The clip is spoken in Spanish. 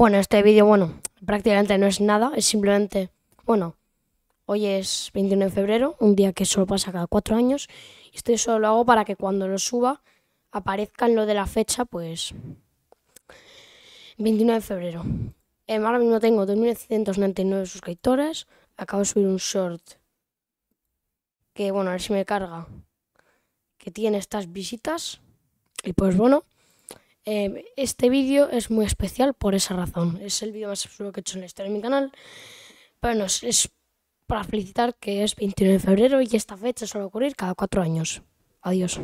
Bueno, este vídeo, bueno, prácticamente no es nada, es simplemente, bueno, hoy es 21 de febrero, un día que solo pasa cada cuatro años, y esto solo lo hago para que cuando lo suba aparezca en lo de la fecha, pues 21 de febrero. Eh, ahora mismo tengo 2.799 suscriptores, acabo de subir un short que, bueno, a ver si me carga, que tiene estas visitas, y pues bueno. Em, este vídeo es muy especial por esa razón. Es el vídeo más absurdo que he hecho en la historia de mi canal. Pero no, es para felicitar que es 21 de febrero y esta fecha suele ocurrir cada cuatro años. Adiós.